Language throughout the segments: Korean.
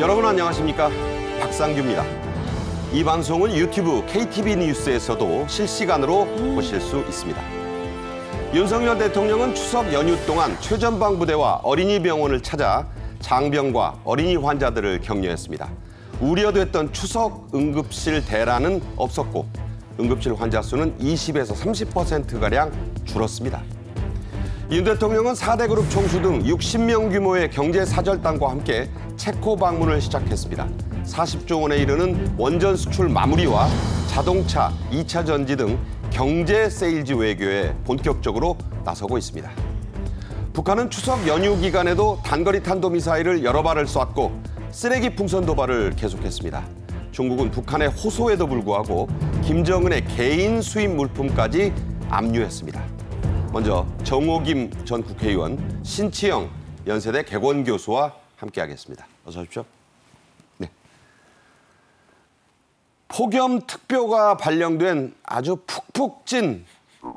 여러분 안녕하십니까? 박상규입니다. 이 방송은 유튜브 KTV 뉴스에서도 실시간으로 음. 보실 수 있습니다. 윤석열 대통령은 추석 연휴 동안 최전방 부대와 어린이 병원을 찾아 장병과 어린이 환자들을 격려했습니다. 우려됐던 추석 응급실 대란은 없었고 응급실 환자 수는 20에서 30%가량 줄었습니다. 윤 대통령은 4대 그룹 총수 등 60명 규모의 경제 사절단과 함께 체코 방문을 시작했습니다. 40조 원에 이르는 원전 수출 마무리와 자동차, 2차 전지 등 경제 세일즈 외교에 본격적으로 나서고 있습니다. 북한은 추석 연휴 기간에도 단거리 탄도미사일을 여러 발을 쐈고 쓰레기 풍선 도발을 계속했습니다. 중국은 북한의 호소에도 불구하고 김정은의 개인 수입 물품까지 압류했습니다. 먼저 정호김 전 국회의원, 신치영 연세대 개원 교수와 함께하겠습니다. 어서 오십시오. 폭염특보가 발령된 아주 푹푹 찐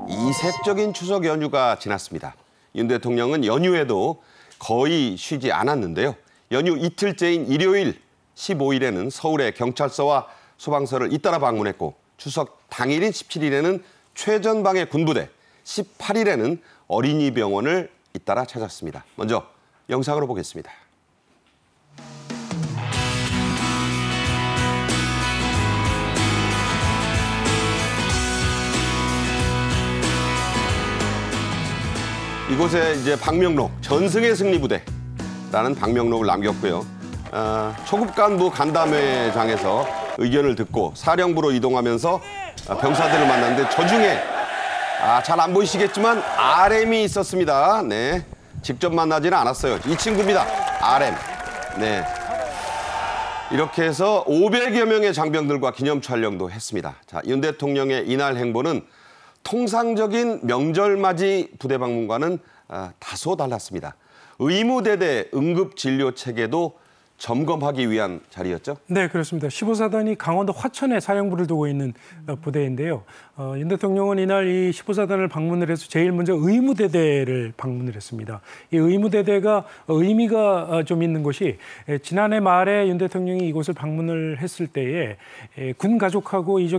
이색적인 추석 연휴가 지났습니다. 윤 대통령은 연휴에도 거의 쉬지 않았는데요. 연휴 이틀째인 일요일 15일에는 서울의 경찰서와 소방서를 잇따라 방문했고 추석 당일인 17일에는 최전방의 군부대, 18일에는 어린이병원을 잇따라 찾았습니다. 먼저 영상으로 보겠습니다. 이곳에 이제 박명록 전승의 승리부대라는 박명록을 남겼고요. 어, 아, 초급 간부 간담회장에서 의견을 듣고 사령부로 이동하면서 아, 병사들을 만났는데 저 중에 아, 잘 안 보이시겠지만 RM이 있었습니다. 네. 직접 만나지는 않았어요. 이 친구입니다. RM. 네. 이렇게 해서 500여 명의 장병들과 기념 촬영도 했습니다. 자, 윤 대통령의 이날 행보는 통상적인 명절맞이 부대 방문과는 아, 다소 달랐습니다. 의무대대 응급진료 체계도 점검하기 위한 자리였죠? 네, 그렇습니다. 15사단이 강원도 화천에 사령부를 두고 있는 어, 부대인데요. 어, 윤 대통령은 이날 이 15사단을 방문을 해서 제일 먼저 의무대대를 방문을 했습니다. 이 의무대대가 의미가 어, 좀 있는 것이 지난해 말에 윤 대통령이 이곳을 방문을 했을 때에 군 가족하고 이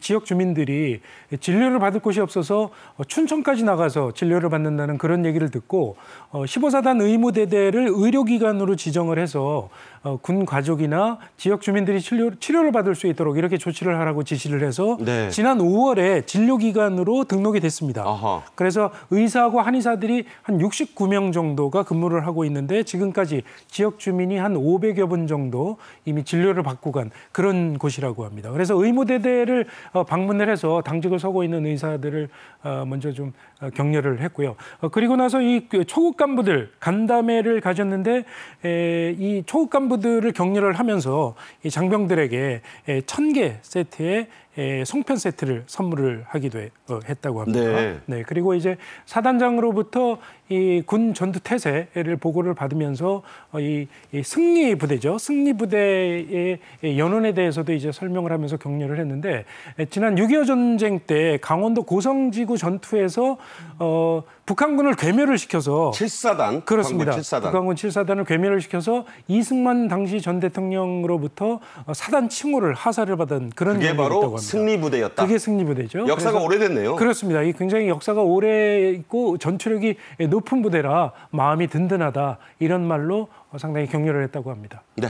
지역 주민들이 진료를 받을 곳이 없어서 어, 춘천까지 나가서 진료를 받는다는 그런 얘기를 듣고 15사단 의무대대를 의료기관으로 지정을 해서 어, 군 가족이나 지역 주민들이 치료, 치료를 받을 수 있도록 이렇게 조치를 하라고 지시를 해서 네. 지난 5월에 진료기관으로 등록이 됐습니다. 아하. 그래서 의사하고 한의사들이 한 69명 정도가 근무를 하고 있는데 지금까지 지역 주민이 한 500여 분 정도 이미 진료를 받고 간 그런 곳이라고 합니다. 그래서 의무대대를 어, 방문을 해서 당직을 서고 있는 의사들을 어, 먼저 좀 어, 격려를 했고요. 어, 그리고 나서 이 그 초급 간부들 간담회를 가졌는데 이 초급 간부들을 격려를 하면서 이 장병들에게 천 개 세트의 송편 세트를 선물을 하기도 어, 했다고 합니다. 네. 네 그리고 이제 사단장으로부터 이 군 전투 태세를 보고를 받으면서 어, 이, 승리 부대죠. 승리 부대의 연원에 대해서도 이제 설명을 하면서 격려를 했는데 지난 6.25 전쟁 때 강원도 고성지구 전투에서 어 북한군을 괴멸을 시켜서 7사단 그렇습니다. 북한군 7사단. 을 괴멸을 시켜서 이승만 당시 전 대통령으로부터 사단 칭호를 하사를 받은 그런 게 바로 승리 부대였다. 그게 승리 부대죠. 역사가 오래됐네요. 그렇습니다. 이 굉장히 역사가 오래 있고 전투력이 높은 부대라 마음이 든든하다 이런 말로 상당히 격려를 했다고 합니다. 네.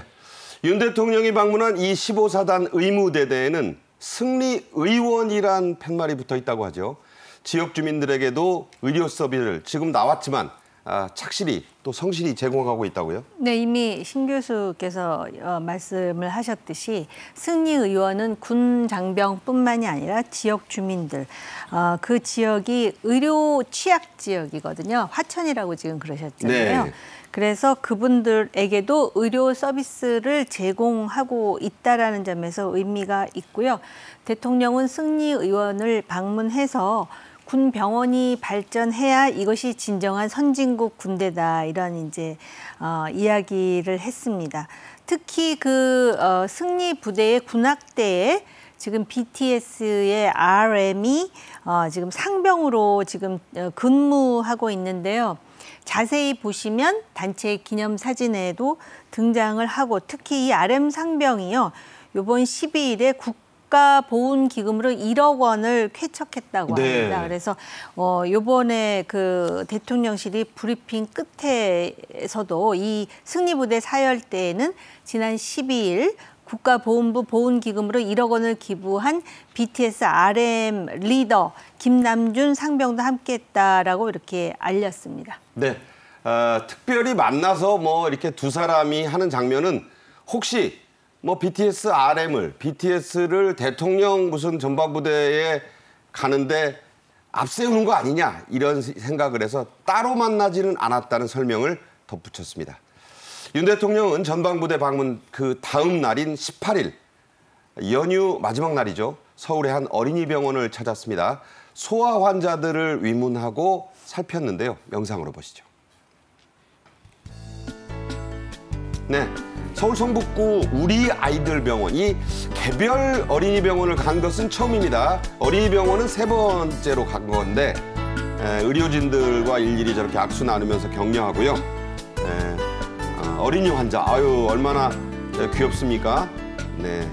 윤 대통령이 방문한 이 15사단 의무대대에는 승리 의원이란 팻말이 붙어 있다고 하죠. 지역 주민들에게도 의료 서비스를 지금 나왔지만 아, 착실히 또 성실히 제공하고 있다고요? 네, 이미 신 교수께서 어, 말씀을 하셨듯이 승리 의원은 군 장병뿐만이 아니라 지역 주민들, 어, 그 지역이 의료 취약 지역이거든요. 화천이라고 지금 그러셨잖아요. 네. 그래서 그분들에게도 의료 서비스를 제공하고 있다라는 점에서 의미가 있고요. 대통령은 승리 의원을 방문해서 군 병원이 발전해야 이것이 진정한 선진국 군대다 이런 이제 어, 이야기를 했습니다. 특히 그 어, 승리 부대의 군악대에 지금 BTS의 RM이 어, 지금 상병으로 지금 어, 근무하고 있는데요. 자세히 보시면 단체 기념 사진에도 등장을 하고 특히 이 RM 상병이요. 요번 12일에 국 국가 보훈 기금으로 1억 원을 쾌척했다고 네. 합니다. 그래서 어 요번에 그 대통령실이 브리핑 끝에서도 이 승리부대 사열때에는 지난 12일 국가보훈부 보훈기금으로 1억 원을 기부한 BTS RM 리더 김남준 상병도 함께했다라고 이렇게 알렸습니다. 네, 어, 특별히 만나서 뭐 이렇게 두 사람이 하는 장면은 혹시 뭐 BTS RM을 BTS를 대통령 무슨 전방부대에 가는데 앞세우는 거 아니냐 이런 생각을 해서 따로 만나지는 않았다는 설명을 덧붙였습니다. 윤 대통령은 전방부대 방문 그 다음 날인 18일 연휴 마지막 날이죠. 서울의 한 어린이 병원을 찾았습니다. 소아 환자들을 위문하고 살폈는데요. 영상으로 보시죠. 네, 서울 성북구 우리 아이들 병원이 개별 어린이 병원을 간 것은 처음입니다. 어린이 병원은 세 번째로 간 건데 에, 의료진들과 일일이 저렇게 악수 나누면서 격려하고요. 에, 어, 어린이 환자 아유 얼마나 귀엽습니까? 네.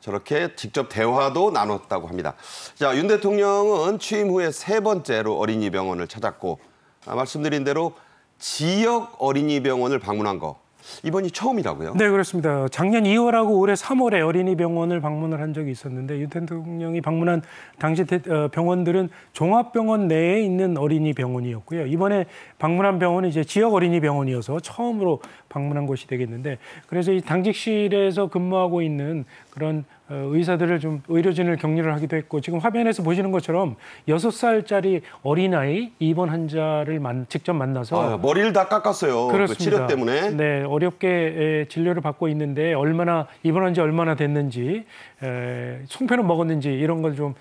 저렇게 직접 대화도 나눴다고 합니다. 자, 윤 대통령은 취임 후에 세 번째로 어린이 병원을 찾았고 아, 말씀드린 대로 지역 어린이 병원을 방문한 거 이번이 처음이라고요? 네, 그렇습니다. 작년 2월하고 올해 3월에 어린이 병원을 방문을 한 적이 있었는데 윤 대통령이 방문한 당시 어, 병원들은 종합병원 내에 있는 어린이 병원이었고요. 이번에 방문한 병원은 이제 지역 어린이 병원이어서 처음으로 방문한 곳이 되겠는데 그래서 이 당직실에서 근무하고 있는 그런 어, 의사들을 좀 의료진을 격리를 하기도 했고 지금 화면에서 보시는 것처럼 여섯 살짜리 어린아이 입원 환자를 만, 직접 만나서 아, 머리를 다 깎았어요. 그 그렇습니다. 그 치료 때문에. 네, 어렵게 진료를 받고 있는데 얼마나 입원한 지 얼마나 됐는지 에, 송편을 먹었는지 이런 걸 좀또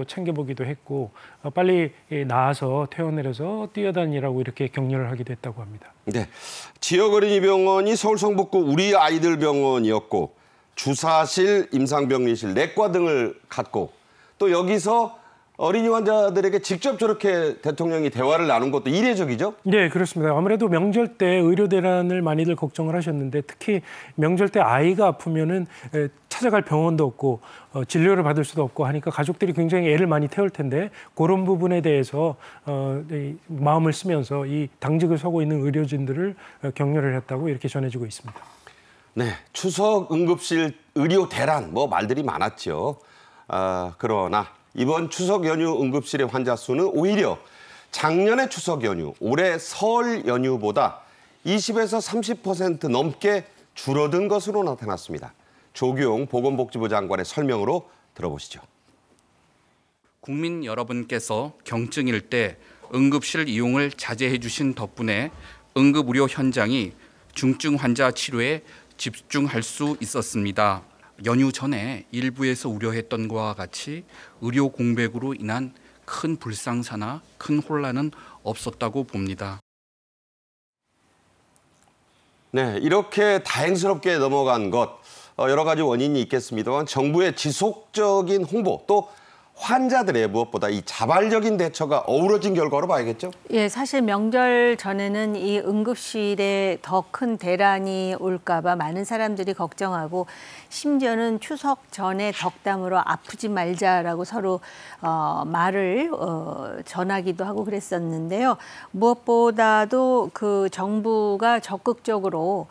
어, 챙겨보기도 했고 어, 빨리 나아서 퇴원을 해서 뛰어다니라고 이렇게 격려를 하기도 했다고 합니다. 네, 지역 어린이병원이 서울 성북구 우리 아이들 병원이었고 주사실, 임상병리실, 내과 등을 갖고 또 여기서 어린이 환자들에게 직접 저렇게 대통령이 대화를 나눈 것도 이례적이죠? 네, 그렇습니다. 아무래도 명절 때 의료 대란을 많이들 걱정을 하셨는데 특히 명절 때 아이가 아프면은 찾아갈 병원도 없고 어, 진료를 받을 수도 없고 하니까 가족들이 굉장히 애를 많이 태울 텐데 그런 부분에 대해서 어, 이, 마음을 쓰면서 이 당직을 서고 있는 의료진들을 어, 격려를 했다고 이렇게 전해지고 있습니다. 네, 추석 응급실 의료 대란 뭐 말들이 많았죠. 아, 그러나 이번 추석 연휴 응급실의 환자 수는 오히려 작년의 추석 연휴, 올해 설 연휴보다 20에서 30% 넘게 줄어든 것으로 나타났습니다. 조규용 보건복지부 장관의 설명으로 들어보시죠. 국민 여러분께서 경증일 때 응급실 이용을 자제해 주신 덕분에 응급의료 현장이 중증 환자 치료에 집중할 수 있었습니다. 연휴 전에 일부에서 우려했던 것과 같이 의료 공백으로 인한 큰 불상사나 큰 혼란은 없었다고 봅니다. 네, 이렇게 다행스럽게 넘어간 것 어, 여러 가지 원인이 있겠습니다만 정부의 지속적인 홍보 또 환자들의 무엇보다 이 자발적인 대처가 어우러진 결과로 봐야겠죠? 예, 사실 명절 전에는 이 응급실에 더 큰 대란이 올까 봐 많은 사람들이 걱정하고 심지어는 추석 전에 덕담으로 아프지 말자라고 서로 어, 말을 어, 전하기도 하고 그랬었는데요. 무엇보다도 그 정부가 적극적으로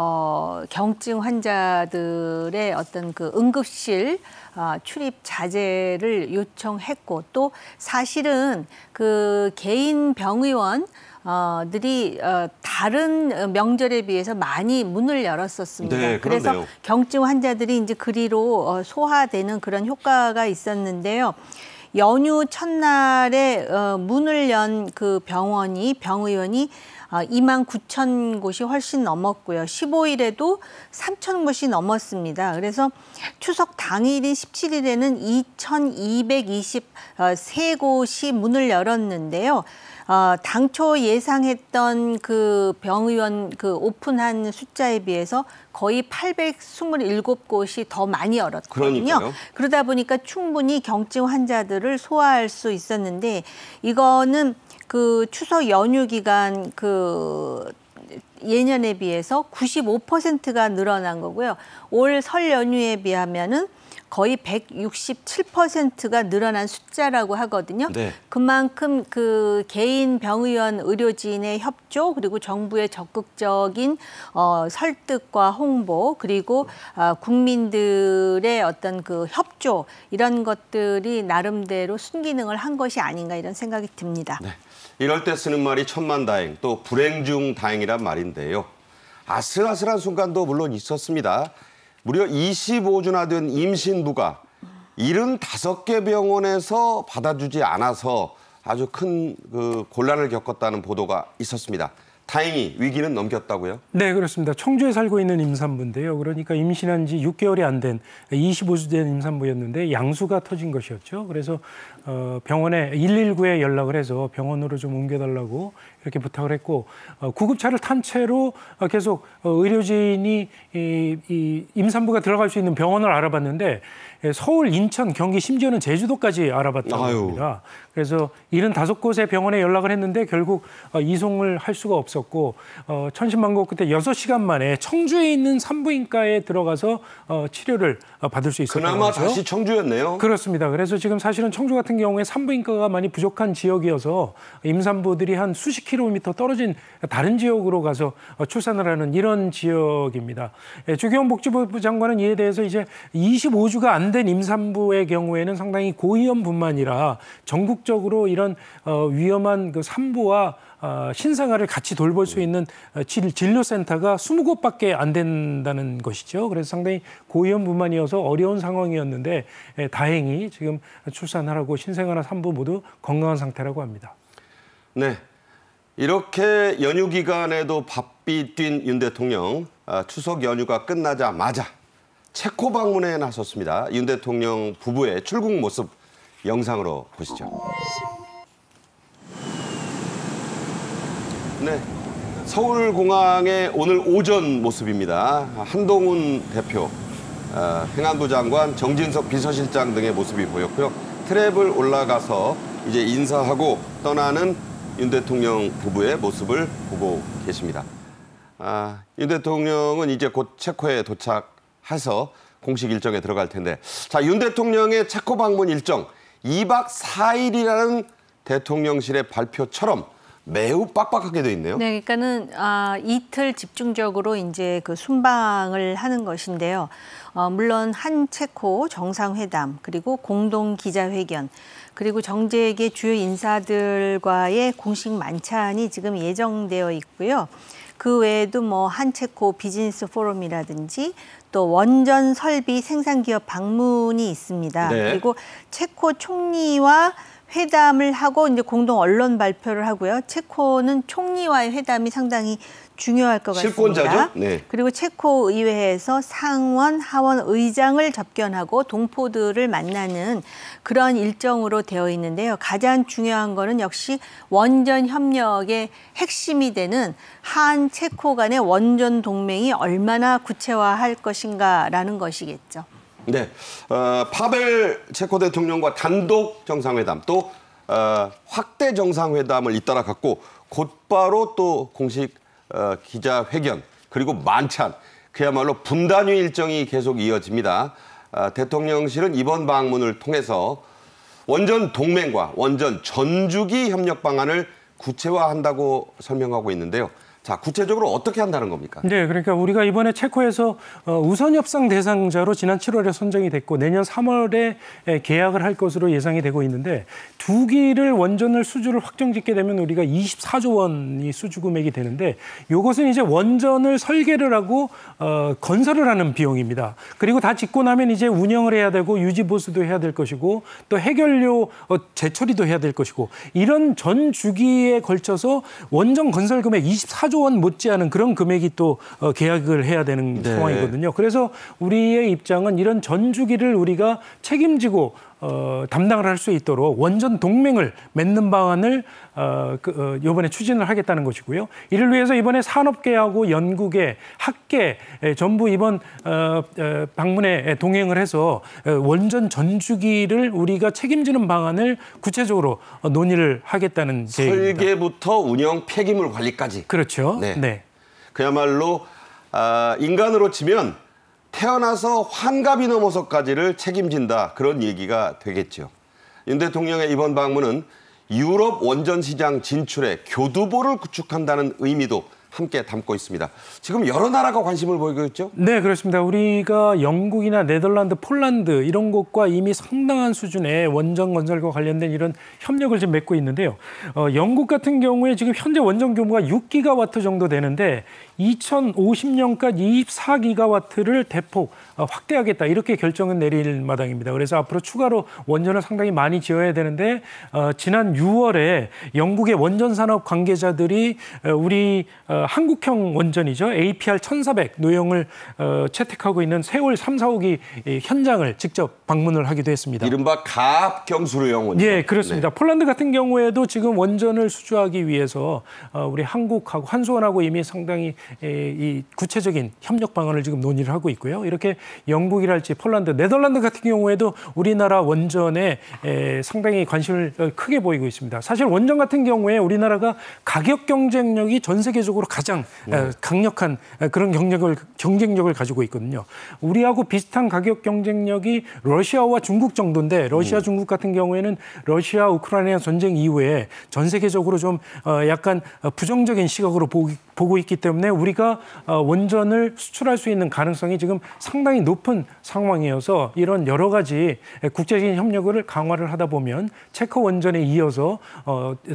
어, 경증 환자들의 어떤 그 응급실 어, 출입 자제를 요청했고 또 사실은 그 개인 병의원 어들이 어, 다른 명절에 비해서 많이 문을 열었었습니다. 네, 그래서 경증 환자들이 이제 그리로 어, 소화되는 그런 효과가 있었는데요. 연휴 첫날에 어, 문을 연 그 병원이 병의원이 2만 어, 9천 곳이 훨씬 넘었고요. 15일에도 3천 곳이 넘었습니다. 그래서 추석 당일인 17일에는 2,223곳이 어, 문을 열었는데요. 어, 당초 예상했던 그 병의원 그 오픈한 숫자에 비해서 거의 827곳이 더 많이 열었거든요. 그러니까요. 그러다 보니까 충분히 경증 환자들을 소화할 수 있었는데 이거는 그 추석 연휴 기간 그 예년에 비해서 95%가 늘어난 거고요. 올 설 연휴에 비하면은 거의 167%가 늘어난 숫자라고 하거든요. 네. 그만큼 그 개인 병의원 의료진의 협조 그리고 정부의 적극적인 어, 설득과 홍보 그리고 어, 국민들의 어떤 그 협조 이런 것들이 나름대로 순기능을 한 것이 아닌가 이런 생각이 듭니다. 네. 이럴 때 쓰는 말이 천만다행, 또 불행 중 다행이란 말인데요. 아슬아슬한 순간도 물론 있었습니다. 무려 25주나 된 임신부가 75개 병원에서 받아주지 않아서 아주 큰 그 곤란을 겪었다는 보도가 있었습니다. 다행히 위기는 넘겼다고요? 네, 그렇습니다. 청주에 살고 있는 임산부인데요. 그러니까 임신한 지 6개월이 안 된 25주 된 임산부였는데 양수가 터진 것이었죠. 그래서 어, 병원에 119에 연락을 해서 병원으로 좀 옮겨달라고 이렇게 부탁을 했고 어, 구급차를 탄 채로 어, 계속 어, 의료진이 임산부가 들어갈 수 있는 병원을 알아봤는데 예, 서울, 인천, 경기 심지어는 제주도까지 알아봤다고 합니다. 그래서 다섯 곳의 병원에 연락을 했는데 결국 이송을 할 수가 없었고 천신만고 그때 섯시간 만에 청주에 있는 산부인과에 들어가서 치료를 받을 수 있었던 그나마 다시 청주였네요. 그렇습니다. 그래서 지금 사실은 청주 같은 경우에 산부인과가 많이 부족한 지역이어서 임산부들이 한 수십 킬 10km 떨어진 다른 지역으로 가서 어, 출산을 하는 이런 지역입니다. 예, 주경 복지부 장관은 이에 대해서 이제 25주가 안 된 임산부의 경우에는 상당히 고위험뿐만이라 전국적으로 이런 어, 위험한 그 산부와 어, 신생아를 같이 돌볼 수 있는 진료센터가 20곳밖에 안 된다는 것이죠. 그래서 상당히 고위험뿐만이어서 어려운 상황이었는데 예, 다행히 지금 출산하라고 신생아나 산부 모두 건강한 상태라고 합니다. 네, 이렇게 연휴 기간에도 바삐 뛴 윤 대통령 아, 추석 연휴가 끝나자마자 체코 방문에 나섰습니다. 윤 대통령 부부의 출국 모습 영상으로 보시죠. 네, 서울공항의 오늘 오전 모습입니다. 한동훈 대표, 아, 행안부 장관, 정진석 비서실장 등의 모습이 보였고요. 트랩을 올라가서 이제 인사하고 떠나는 윤 대통령 부부의 모습을 보고 계십니다. 아, 윤 대통령은 이제 곧 체코에 도착해서 공식 일정에 들어갈 텐데 자, 윤 대통령의 체코 방문 일정 2박 4일이라는 대통령실의 발표처럼 매우 빡빡하게 돼 있네요. 네, 그러니까는 아, 이틀 집중적으로 이제 그 순방을 하는 것인데요. 어, 물론 한 체코 정상회담 그리고 공동 기자회견 그리고 정재계 주요 인사들과의 공식 만찬이 지금 예정되어 있고요. 그 외에도 뭐 한체코 비즈니스 포럼이라든지 또 원전 설비 생산기업 방문이 있습니다. 네. 그리고 체코 총리와 회담을 하고 이제 공동 언론 발표를 하고요. 체코는 총리와의 회담이 상당히 중요할 것 실권자죠? 같습 네. 그리고 체코 의회에서 상원, 하원 의장을 접견하고 동포들을 만나는 그런 일정으로 되어 있는데요. 가장 중요한 거는 역시 원전 협력의 핵심이 되는 한 체코 간의 원전 동맹이 얼마나 구체화할 것인가라는 것이겠죠. 네, 어, 파벨 체코 대통령과 단독 정상회담 또 어, 확대 정상회담을 잇따라 갖고 곧바로 또 공식 어, 기자회견 그리고 만찬 그야말로 분단위 일정이 계속 이어집니다. 어, 대통령실은 이번 방문을 통해서 원전 동맹과 원전 전주기 협력 방안을 구체화한다고 설명하고 있는데요. 자, 구체적으로 어떻게 한다는 겁니까? 네, 그러니까 우리가 이번에 체코에서 어, 우선 협상 대상자로 지난 7월에 선정이 됐고 내년 3월에 계약을 할 것으로 예상이 되고 있는데 두 기를 원전을 수주를 확정짓게 되면 우리가 24조 원이 수주 금액이 되는데 이것은 이제 원전을 설계를 하고 어, 건설을 하는 비용입니다. 그리고 다 짓고 나면 이제 운영을 해야 되고 유지 보수도 해야 될 것이고 또 해결료 어, 재처리도 해야 될 것이고 이런 전 주기에 걸쳐서 원전 건설 금액 24조 3조 원 못지않은 그런 금액이 또 어, 계약을 해야 되는 네. 상황이거든요. 그래서 우리의 입장은 이런 전주기를 우리가 책임지고 어, 담당을 할 수 있도록 원전 동맹을 맺는 방안을 어, 그, 어, 이번에 추진을 하겠다는 것이고요. 이를 위해서 이번에 산업계하고 연구계, 학계 에, 전부 이번 어, 에, 방문에 동행을 해서 에, 원전 전주기를 우리가 책임지는 방안을 구체적으로 어, 논의를 하겠다는 계획입니다. 설계부터 운영, 폐기물 관리까지. 그렇죠. 네. 네. 그야말로 아, 인간으로 치면 태어나서 환갑이 넘어서까지를 책임진다 그런 얘기가 되겠죠. 윤 대통령의 이번 방문은 유럽 원전 시장 진출에 교두보를 구축한다는 의미도 함께 담고 있습니다. 지금 여러 나라가 관심을 보이고 있죠? 네, 그렇습니다. 우리가 영국이나 네덜란드, 폴란드 이런 곳과 이미 상당한 수준의 원전 건설과 관련된 이런 협력을 지금 맺고 있는데요. 어, 영국 같은 경우에 지금 현재 원전 규모가 6기가와트 정도 되는데 2050년까지 24기가와트를 대폭 어, 확대하겠다 이렇게 결정은 내릴 마당입니다. 그래서 앞으로 추가로 원전을 상당히 많이 지어야 되는데 어, 지난 6월에 영국의 원전 산업 관계자들이 어, 우리 어, 한국형 원전이죠. APR 1400 노형을 어, 채택하고 있는 세월 3, 4호기 현장을 직접 방문을 하기도 했습니다. 이른바 가경수로형 원전. 예, 그렇습니다. 네. 폴란드 같은 경우에도 지금 원전을 수주하기 위해서 어, 우리 한국하고 한수원하고 이미 상당히 에, 이 구체적인 협력 방안을 지금 논의를 하고 있고요. 이렇게 영국이랄지 폴란드, 네덜란드 같은 경우에도 우리나라 원전에 에, 상당히 관심을 어, 크게 보이고 있습니다. 사실 원전 같은 경우에 우리나라가 가격 경쟁력이 전 세계적으로 가장 네. 강력한 그런 경력을 경쟁력을 가지고 있거든요. 우리하고 비슷한 가격 경쟁력이 러시아와 중국 정도인데 러시아 음. 중국 같은 경우에는 러시아 우크라이나 전쟁 이후에 전 세계적으로 좀 어, 약간 어, 부정적인 시각으로 보고 있기 때문에 우리가 어, 원전을 수출할 수 있는 가능성이 지금 상당히 높은 상황이어서 이런 여러 가지 국제적인 협력을 강화를 하다 보면 체크 원전에 이어서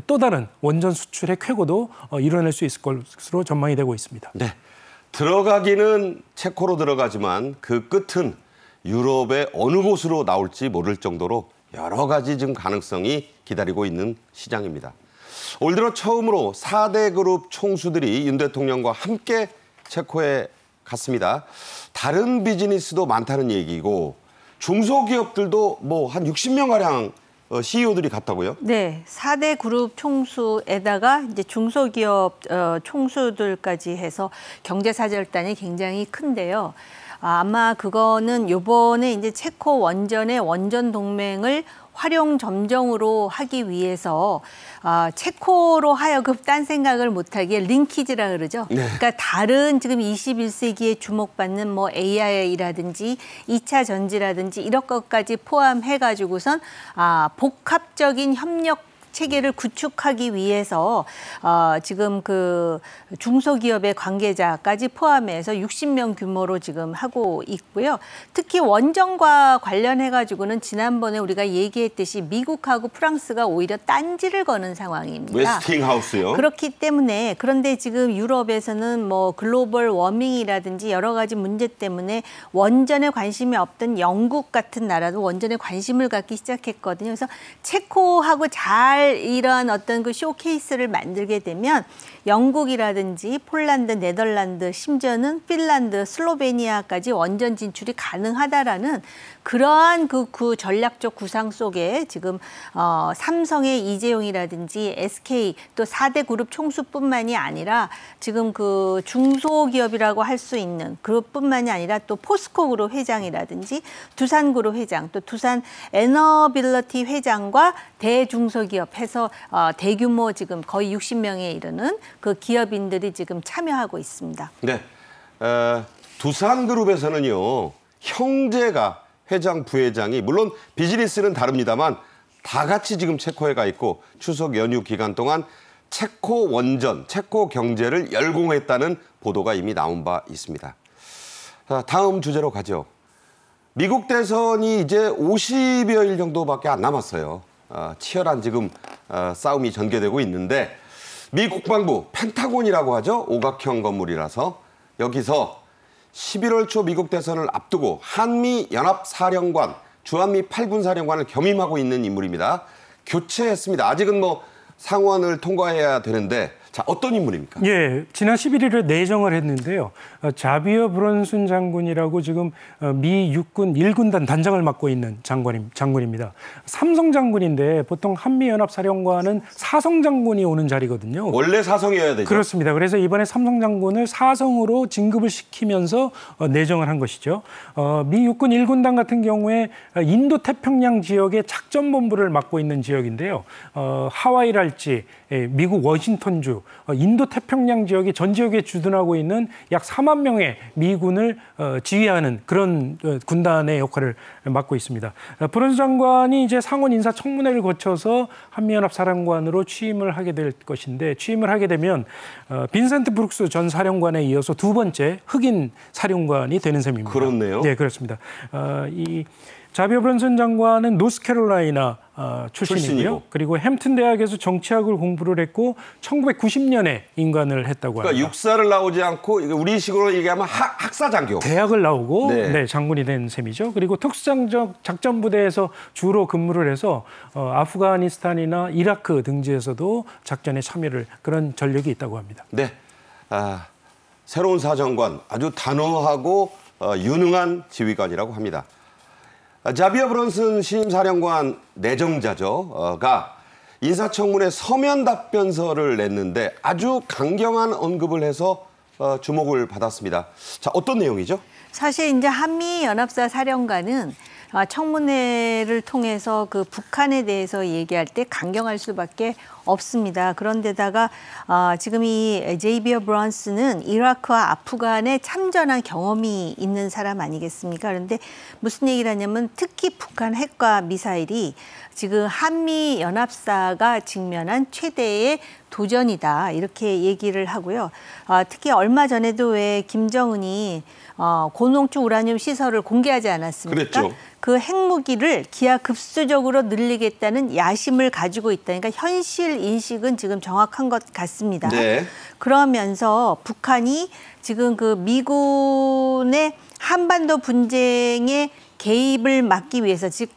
또 다른 원전 수출의 쾌거도 이뤄낼 수 있을 걸 것으로 전망이 되고 있습니다. 네. 들어가기는 체코로 들어가지만 그 끝은 유럽의 어느 곳으로 나올지 모를 정도로 여러 가지 지금 가능성이 기다리고 있는 시장입니다. 올 들어 처음으로 4대 그룹 총수들이 윤 대통령과 함께 체코에 갔습니다. 다른 비즈니스도 많다는 얘기고 중소기업들도 뭐 한 60명가량 어, CEO들이 같다고요? 네, 4대 그룹 총수에다가 이제 중소기업 어, 총수들까지 해서 경제사절단이 굉장히 큰데요. 아, 아마 그거는 요번에 이제 체코 원전의 원전 동맹을 활용 점정으로 하기 위해서 어, 체코로 하여금 딴 생각을 못하게 링키지라 그러죠. 네. 그러니까 다른 지금 21세기에 주목받는 뭐 AI라든지 2차 전지라든지 이런 것까지 포함해가지고선 아, 복합적인 협력 체계를 구축하기 위해서 어, 지금 그 중소기업의 관계자까지 포함해서 60명 규모로 지금 하고 있고요. 특히 원전과 관련해 가지고는 지난번에 우리가 얘기했듯이 미국하고 프랑스가 오히려 딴지를 거는 상황입니다. 웨스팅하우스요. 그렇기 때문에 그런데 지금 유럽에서는 뭐 글로벌 워밍이라든지 여러 가지 문제 때문에 원전에 관심이 없던 영국 같은 나라도 원전에 관심을 갖기 시작했거든요. 그래서 체코하고 잘 정말 이런 어떤 그 쇼케이스를 만들게 되면 영국이라든지 폴란드, 네덜란드, 심지어는 핀란드, 슬로베니아까지 원전 진출이 가능하다라는 그러한 그, 그 전략적 구상 속에 지금 어, 삼성의 이재용이라든지 SK 또사대 그룹 총수뿐만이 아니라 지금 그 중소기업이라고 할 수 있는 그룹뿐만이 아니라 또 포스코 그룹 회장이라든지 두산 그룹 회장 또 두산 에너빌러티 회장과 대중소기업 합해서 어, 대규모 지금 거의 60명에 이르는 그 기업인들이 지금 참여하고 있습니다. 네. 어, 두산그룹에서는요. 형제가 회장, 부회장이 물론 비즈니스는 다릅니다만 다 같이 지금 체코에 가 있고 추석 연휴 기간 동안 체코 원전, 체코 경제를 열공했다는 보도가 이미 나온 바 있습니다. 자, 다음 주제로 가죠. 미국 대선이 이제 50여일 정도밖에 안 남았어요. 아, 치열한 지금 아, 싸움이 전개되고 있는데 미 국방부 펜타곤이라고 하죠. 오각형 건물이라서 여기서 11월 초 미국 대선을 앞두고 한미 연합 사령관 주한미 8군 사령관을 겸임하고 있는 인물입니다. 교체했습니다. 아직은 뭐 상원을 통과해야 되는데 자, 어떤 인물입니까? 예, 지난 11일에 내정을 했는데요. 어, 자비어 브론슨 장군이라고 지금 어, 미 육군 1군단 단장을 맡고 있는 장관임, 장군입니다. 삼성 장군인데 보통 한미연합사령관은 사성 장군이 오는 자리거든요. 원래 사성이어야 되죠. 그렇습니다. 그래서 이번에 삼성 장군을 사성으로 진급을 시키면서 어, 내정을 한 것이죠. 미 육군 1군단 같은 경우에 인도 태평양 지역의 작전본부를 맡고 있는 지역인데요. 하와이랄지 예, 미국 워싱턴주 어, 인도 태평양 지역의 전 지역에 주둔하고 있는 약 4만 명의 미군을 어, 지휘하는 그런 어, 군단의 역할을 맡고 있습니다. 브런스 장관이 이제 상원 인사 청문회를 거쳐서 한미연합 사령관으로 취임을 하게 될 것인데 취임을 하게 되면 빈센트 브룩스 전 사령관에 이어서 두 번째 흑인 사령관이 되는 셈입니다. 그렇네요. 네, 그렇습니다. 이 자비어 브런슨 장관은 노스캐롤라이나 아, 출신이고요. 출신이고. 그리고 햄튼 대학에서 정치학을 공부를 했고 1990년에 인관을 했다고 그러니까 합니다. 그러니까 육사를 나오지 않고 우리식으로 얘기하면 학, 학사 장교. 대학을 나오고 네. 네. 장군이 된 셈이죠. 그리고 특수장적 작전 부대에서 주로 근무를 해서 어, 아프가니스탄이나 이라크 등지에서도 작전에 참여를 그런 전력이 있다고 합니다. 네. 아, 새로운 사정관 아주 단호하고 어, 유능한 지휘관이라고 합니다. 아, 자비어 브런슨 신임사령관 내정자죠가 인사청문회 서면 답변서를 냈는데 아주 강경한 언급을 해서 어, 주목을 받았습니다. 자, 어떤 내용이죠? 사실 이제 한미 연합사 사령관은 아, 청문회를 통해서 그 북한에 대해서 얘기할 때 강경할 수밖에 없습니다. 그런데다가 아, 지금 이 제이비어 브런스는 이라크와 아프간에 참전한 경험이 있는 사람 아니겠습니까? 그런데 무슨 얘기를 하냐면 특히 북한 핵과 미사일이 지금 한미 연합사가 직면한 최대의 도전이다 이렇게 얘기를 하고요. 아, 특히 얼마 전에도 왜 김정은이 어, 고농축 우라늄 시설을 공개하지 않았습니까? 그랬죠. 그 핵무기를 기하 급수적으로 늘리겠다는 야심을 가지고 있다 그러니까 현실 인식은 지금 정확한 것 같습니다. 네. 그러면서 북한이 지금 그 미군의 한반도 분쟁에 개입을 막기 위해서 즉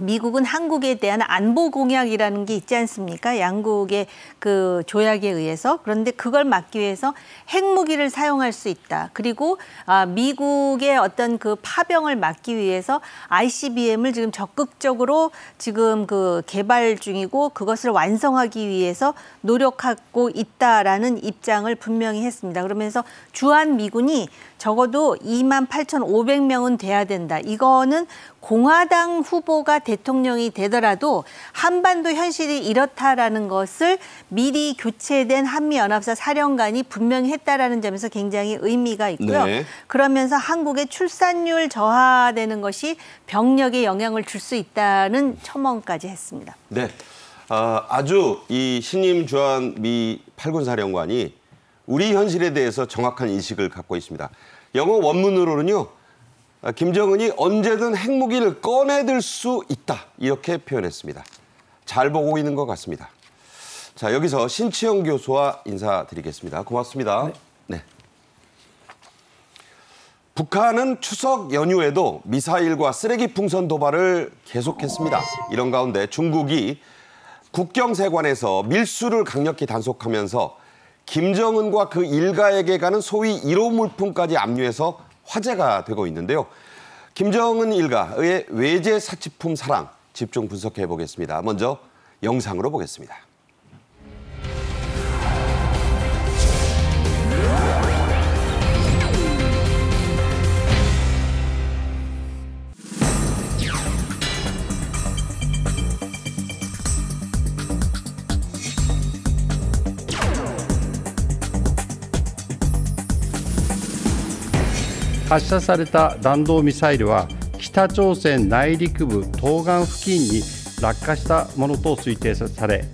미국은 한국에 대한 안보 공약이라는 게 있지 않습니까? 양국의 그 조약에 의해서. 그런데 그걸 막기 위해서 핵무기를 사용할 수 있다. 그리고 아, 미국의 어떤 그 파병을 막기 위해서 ICBM을 지금 적극적으로 지금 그 개발 중이고 그것을 완성하기 위해서 노력하고 있다라는 입장을 분명히 했습니다. 그러면서 주한 미군이 적어도 2만 8,500명은 돼야 된다. 이거는 공화당 후보가 대통령이 되더라도 한반도 현실이 이렇다라는 것을 미리 교체된 한미연합사 사령관이 분명히 했다라는 점에서 굉장히 의미가 있고요. 네. 그러면서 한국의 출산율 저하되는 것이 병력에 영향을 줄 수 있다는 첨언까지 했습니다. 네. 아, 아주 이 신임 주한 미 8군 사령관이 우리 현실에 대해서 정확한 인식을 갖고 있습니다. 영어 원문으로는요. 아, 김정은이 언제든 핵무기를 꺼내들 수 있다. 이렇게 표현했습니다. 잘 보고 있는 것 같습니다. 자, 여기서 신치영 교수와 인사드리겠습니다. 고맙습니다. 네. 네. 북한은 추석 연휴에도 미사일과 쓰레기 풍선 도발을 계속했습니다. 이런 가운데 중국이 국경 세관에서 밀수를 강력히 단속하면서 김정은과 그 일가에게 가는 소위 1호 물품까지 압류해서 화제가 되고 있는데요. 김정은 일가의 외제 사치품 사랑 집중 분석해 보겠습니다. 먼저 영상으로 보겠습니다. 発射された弾道ミサイルは北朝鮮内陸部東岸付近に落下したものと推定され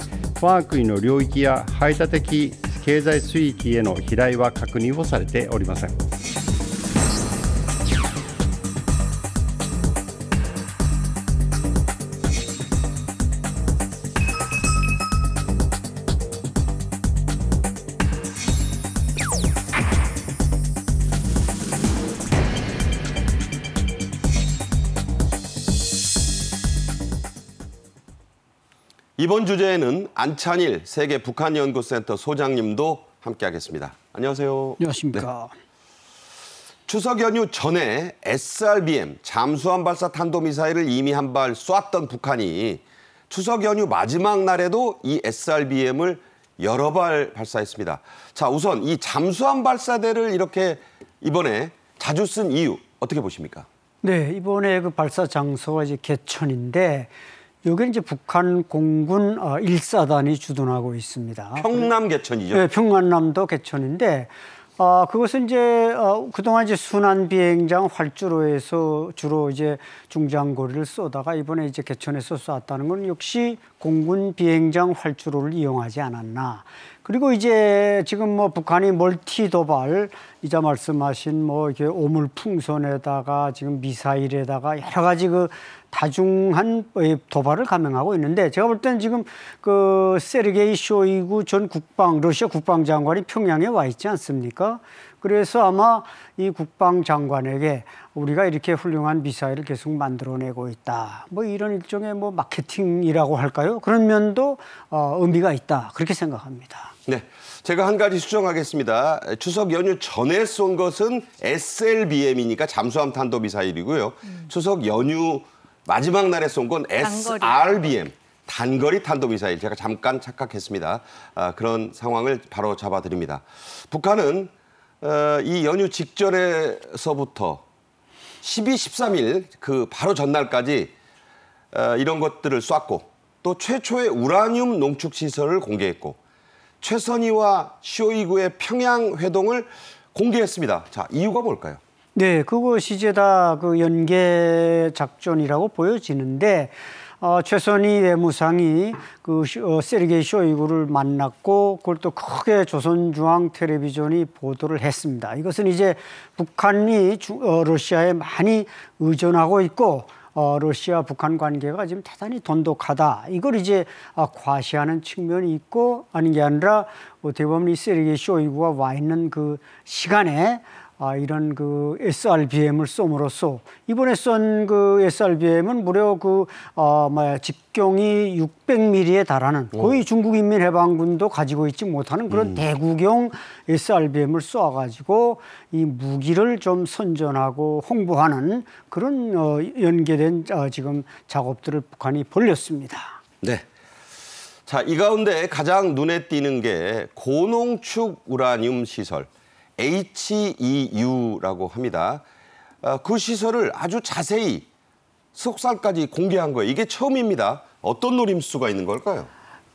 我が国の領域や排他的経済水域への飛来は確認をされておりません。 이번 주제에는 안찬일 세계 북한 연구센터 소장님도 함께하겠습니다. 안녕하세요. 안녕하십니까. 네. 추석 연휴 전에 SRBM 잠수함 발사 탄도미사일을 이미 한발 쐈던 북한이 추석 연휴 마지막 날에도 이 SRBM을 여러 발 발사했습니다. 자, 우선 이 잠수함 발사대를 이렇게 이번에 자주 쓴 이유 어떻게 보십니까? 네, 이번에 그 발사 장소가 이제 개천인데 요게 이제 북한 공군 어, 일사단이 주둔하고 있습니다. 평남 개천이죠? 네, 평안남도 개천인데 아, 그것은 이제 어, 그동안 이제 순환 비행장 활주로에서 주로 이제 중장거리를 쏘다가 이번에 이제 개천에서 쐈다는 건 역시 공군 비행장 활주로를 이용하지 않았나. 그리고 이제 지금 뭐 북한이 멀티 도발 이자 말씀하신 뭐 이게 오물 풍선에다가 지금 미사일에다가 여러 가지 그 다중한 어, 도발을 감행하고 있는데 제가 볼 때는 지금 그 세르게이 쇼이구 전 국방 러시아 국방장관이 평양에 와 있지 않습니까? 그래서 아마 이 국방장관에게 우리가 이렇게 훌륭한 미사일을 계속 만들어내고 있다. 뭐 이런 일종의 뭐 마케팅이라고 할까요? 그런 면도 어, 의미가 있다. 그렇게 생각합니다. 네. 제가 한 가지 수정하겠습니다. 추석 연휴 전에 쏜 것은 SLBM이니까 잠수함 탄도 미사일이고요. 음. 추석 연휴 마지막 날에 쏜 건 SRBM. 단거리 탄도미사일 제가 잠깐 착각했습니다. 아, 그런 상황을 바로 잡아드립니다. 북한은 어, 이 연휴 직전에서부터 12, 13일 그 바로 전날까지 어, 이런 것들을 쐈고 또 최초의 우라늄 농축 시설을 공개했고 최선희와 쇼이구의 평양 회동을 공개했습니다. 자, 이유가 뭘까요? 네, 그것이 이제 다그 연계 작전이라고 보여지는데 어, 최선희 외무상이 그 어, 세르게이 쇼이구를 만났고 그걸 또 크게 조선중앙텔레비전이 보도를 했습니다. 이것은 이제 북한이 주, 어, 러시아에 많이 의존하고 있고 어, 러시아 북한 관계가 지금 대단히 돈독하다. 이걸 이제 아, 과시하는 측면이 있고 아닌 게 아니라 어떻게 보세르게 쇼이구가 와 있는 그 시간에 아, 이런 그 SRBM을 쏨으로써 이번에 쏜 그 SRBM은 무려 그 어, 뭐야 직경이 600mm에 달하는 거의 중국인민해방군도 가지고 있지 못하는 그런 음. 대구경 SRBM을 쏴가지고 이 무기를 좀 선전하고 홍보하는 그런 어, 연계된 어, 지금 작업들을 북한이 벌렸습니다. 네. 자, 이 가운데 가장 눈에 띄는 게 고농축 우라늄 시설. HEU라고 합니다. 어, 그 시설을 아주 자세히 속살까지 공개한 거예요. 이게 처음입니다. 어떤 노림수가 있는 걸까요?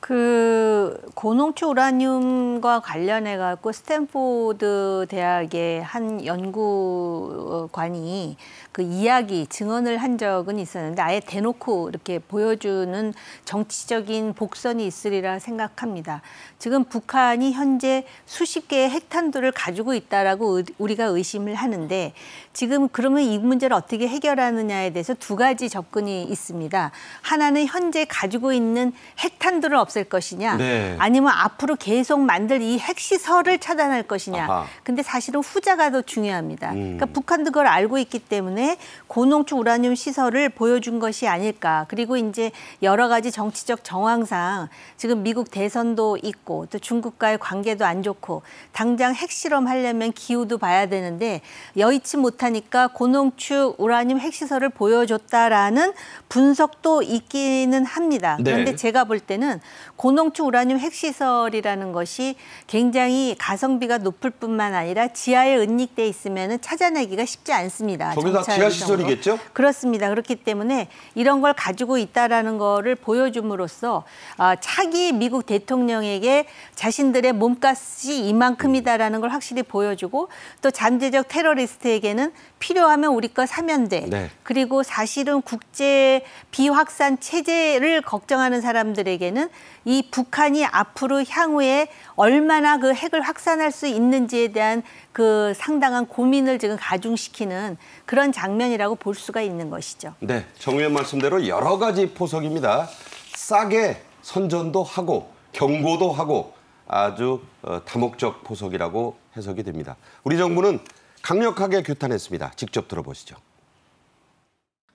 그 고농축 우라늄과 관련해 갖고 스탠포드 대학의 한 연구관이 그 이야기 증언을 한 적은 있었는데 아예 대놓고 이렇게 보여주는 정치적인 복선이 있으리라 생각합니다. 지금 북한이 현재 수십 개의 핵탄두를 가지고 있다라고 우리가 의심을 하는데 지금 그러면 이 문제를 어떻게 해결하느냐에 대해서 두 가지 접근이 있습니다. 하나는 현재 가지고 있는 핵탄두를 없 없앨 것이냐 네. 아니면 앞으로 계속 만들 이 핵시설을 차단할 것이냐 아하. 근데 사실은 후자가 더 중요합니다 음. 그러니까 북한도 그걸 알고 있기 때문에 고농축 우라늄 시설을 보여준 것이 아닐까 그리고 이제 여러 가지 정치적 정황상 지금 미국 대선도 있고 또 중국과의 관계도 안 좋고 당장 핵실험 하려면 기후도 봐야 되는데 여의치 못하니까 고농축 우라늄 핵시설을 보여줬다라는 분석도 있기는 합니다. 네. 그런데 제가 볼 때는 고농축 우라늄 핵시설이라는 것이 굉장히 가성비가 높을 뿐만 아니라 지하에 은닉돼 있으면 찾아내기가 쉽지 않습니다. 거기다 지하 시설이겠죠? 그렇습니다. 그렇기 때문에 이런 걸 가지고 있다라는 거를 보여줌으로써 아, 차기 미국 대통령에게 자신들의 몸값이 이만큼이다라는 걸 확실히 보여주고 또 잠재적 테러리스트에게는 필요하면 우리 거 사면 돼. 네. 그리고 사실은 국제 비확산 체제를 걱정하는 사람들에게는 이 북한이 앞으로 향후에 얼마나 그 핵을 확산할 수 있는지에 대한 그 상당한 고민을 지금 가중시키는 그런 장면이라고 볼 수가 있는 것이죠. 네, 정 의원 말씀대로 여러 가지 포석입니다. 싸게 선전도 하고 경고도 하고 아주 어, 다목적 포석이라고 해석이 됩니다. 우리 정부는 강력하게 규탄했습니다. 직접 들어보시죠.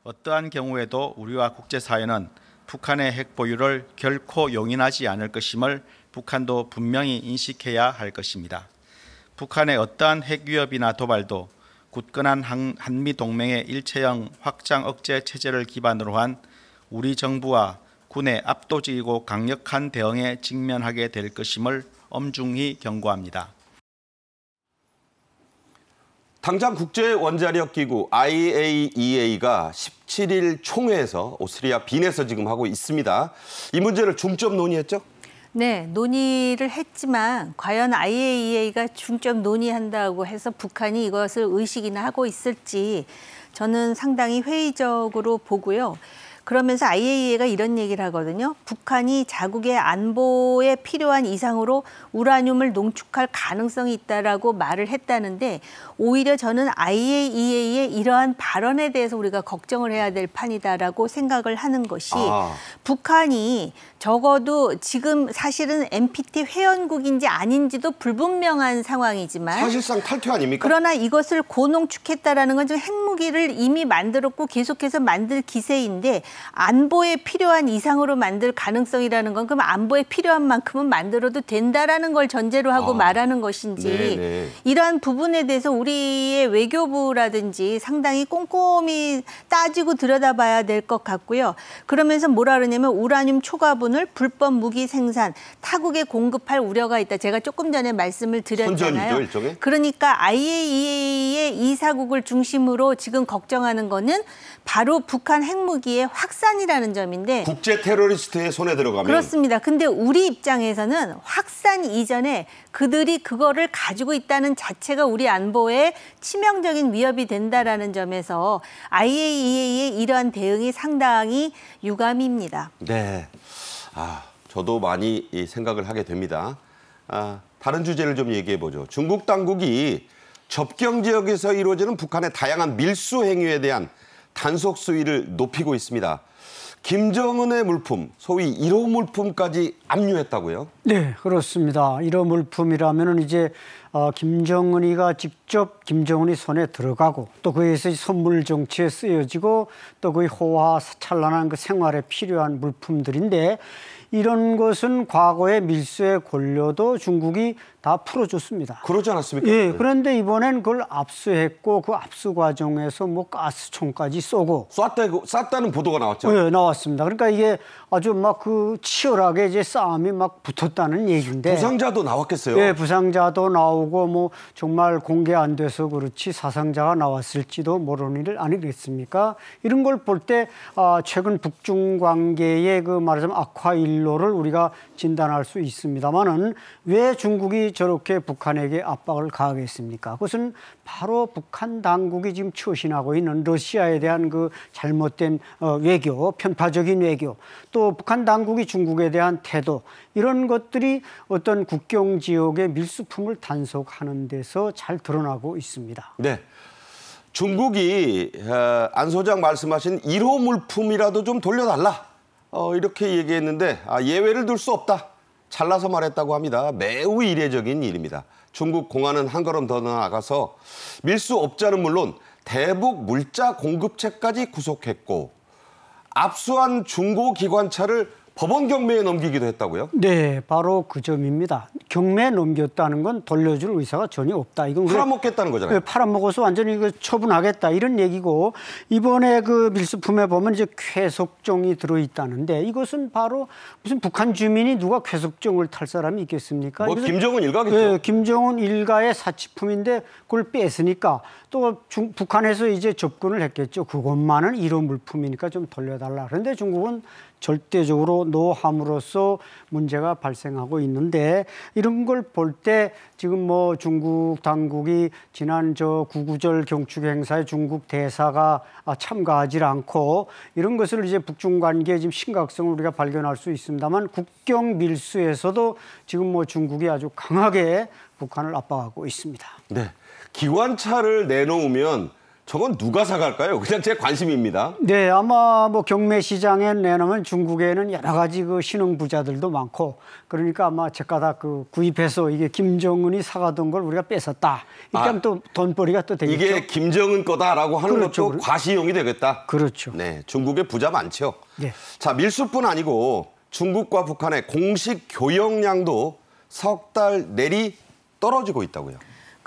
어떠한 경우에도 우리와 국제사회는 북한의 핵 보유를 결코 용인하지 않을 것임을 북한도 분명히 인식해야 할 것입니다. 북한의 어떠한 핵 위협이나 도발도 굳건한 한미 동맹의 일체형 확장 억제 체제를 기반으로 한 우리 정부와 군의 압도적이고 강력한 대응에 직면하게 될 것임을 엄중히 경고합니다. 당장 국제 원자력 기구 IAEA가 17일 총회에서 오스트리아 빈에서 지금 하고 있습니다. 이 문제를 중점 논의했죠? 네, 논의를 했지만 과연 IAEA가 중점 논의한다고 해서 북한이 이것을 의식이나 하고 있을지 저는 상당히 회의적으로 보고요. 그러면서 IAEA가 이런 얘기를 하거든요. 북한이 자국의 안보에 필요한 이상으로 우라늄을 농축할 가능성이 있다라고 말을 했다는데 오히려 저는 IAEA의 이러한 발언에 대해서 우리가 걱정을 해야 될 판이다라고 생각을 하는 것이 아. 북한이 적어도 지금 사실은 MPT 회원국인지 아닌지도 불분명한 상황이지만 사실상 탈퇴 아닙니까? 그러나 이것을 고농축했다라는 건좀 핵무기를 이미 만들었고 계속해서 만들 기세인데 안보에 필요한 이상으로 만들 가능성이라는 건 그럼 안보에 필요한 만큼은 만들어도 된다라는 걸 전제로 하고 아, 말하는 것인지 네, 네. 이러한 부분에 대해서 우리의 외교부라든지 상당히 꼼꼼히 따지고 들여다봐야 될 것 같고요. 그러면서 뭐라 그러냐면 우라늄 초과분 부분을 불법 무기 생산, 타국에 공급할 우려가 있다. 제가 조금 전에 말씀을 드렸잖아요. 일종의? 그러니까 IAEA의 이사국을 중심으로 지금 걱정하는 거는 바로 북한 핵무기의 확산이라는 점인데 국제 테러리스트의 손에 들어가면 그렇습니다. 근데 우리 입장에서는 확산 이전에 그들이 그거를 가지고 있다는 자체가 우리 안보에 치명적인 위협이 된다라는 점에서 IAEA의 이러한 대응이 상당히 유감입니다. 네. 아, 저도 많이 생각을 하게 됩니다. 아, 다른 주제를 좀 얘기해 보죠. 중국 당국이 접경 지역에서 이루어지는 북한의 다양한 밀수 행위에 대한 단속 수위를 높이고 있습니다. 김정은의 물품, 소위 1호 물품까지 압류했다고요? 네, 그렇습니다. 1호 물품이라면 이제 어, 김정은이가 직접 김정은이 손에 들어가고 또 그에서 선물 정치에 쓰여지고 또 그의 호화 찬란한 그 생활에 필요한 물품들인데 이런 것은 과거의 밀수의 권료도 중국이 다 풀어줬습니다. 그러지 않았습니까? 예. 네. 그런데 이번엔 그걸 압수했고 그 압수 과정에서 뭐 가스총까지 쏘고 쐈다, 쐈다는 보도가 나왔죠. 예, 나왔습니다. 그러니까 이게 아주 막 그 치열하게 이제 싸움이 막 붙었다는 얘기인데 부상자도 나왔겠어요. 예, 부상자도 나오고 뭐 정말 공개 안 돼서 그렇지 사상자가 나왔을지도 모르는 일 아니겠습니까? 이런 걸 볼때 아, 최근 북중 관계의 그 말하자면 악화 일로를 우리가 진단할 수 있습니다만은 왜 중국이 저렇게 북한에게 압박을 가하겠습니까? 그것은 바로 북한 당국이 지금 추신하고 있는 러시아에 대한 그 잘못된 어, 외교, 편파적인 외교, 또 북한 당국이 중국에 대한 태도 이런 것들이 어떤 국경 지역의 밀수품을 단속하는 데서 잘 드러나고 있습니다. 네. 중국이 어, 안 소장 말씀하신 1호 물품이라도 좀 돌려달라. 어, 이렇게 얘기했는데 아, 예외를 둘 수 없다. 잘라서 말했다고 합니다. 매우 이례적인 일입니다. 중국 공안은 한 걸음 더 나아가서 밀수업자는 물론 대북 물자 공급체까지 구속했고 압수한 중고 기관차를 법원 경매에 넘기기도 했다고요? 네, 바로 그 점입니다. 경매에 넘겼다는 건 돌려줄 의사가 전혀 없다. 이건 팔아먹겠다는 거잖아요. 예, 팔아먹어서 완전히 이거 그 처분하겠다 이런 얘기고 이번에 그 밀수품에 보면 이제 쾌속종이 들어있다는데 이것은 바로 무슨 북한 주민이 누가 쾌속종을 탈 사람이 있겠습니까? 뭐 김정은 일가겠죠. 네, 김정은 일가의 사치품인데 그걸 뺐으니까 또 중, 북한에서 이제 접근을 했겠죠. 그것만은 이런 물품이니까 좀 돌려달라. 그런데 중국은 절대적으로 노함으로써 문제가 발생하고 있는데 이런 걸 볼 때 지금 뭐 중국 당국이 지난 저 구구절 경축 행사에 중국 대사가 아, 참가하지 않고 이런 것을 이제 북중 관계의 지금 심각성을 우리가 발견할 수 있습니다만 국경 밀수에서도 지금 뭐 중국이 아주 강하게 북한을 압박하고 있습니다. 네. 기관차를 내놓으면 저건 누가 사갈까요? 그냥 제 관심입니다. 네, 아마 뭐 경매 시장에 내놓으면 중국에는 여러 가지 그 신흥 부자들도 많고 그러니까 아마 제가다 그 구입해서 이게 김정은이 사가던 걸 우리가 뺏었다. 그러니까 아, 또 돈벌이가 또 되겠죠. 이게 김정은 거다라고 하는 그렇죠, 것도 그렇죠. 과시용이 되겠다. 그렇죠. 네, 중국에 부자 많죠. 네. 자, 밀수뿐 아니고 중국과 북한의 공식 교역량도 석 달 내리 떨어지고 있다고요.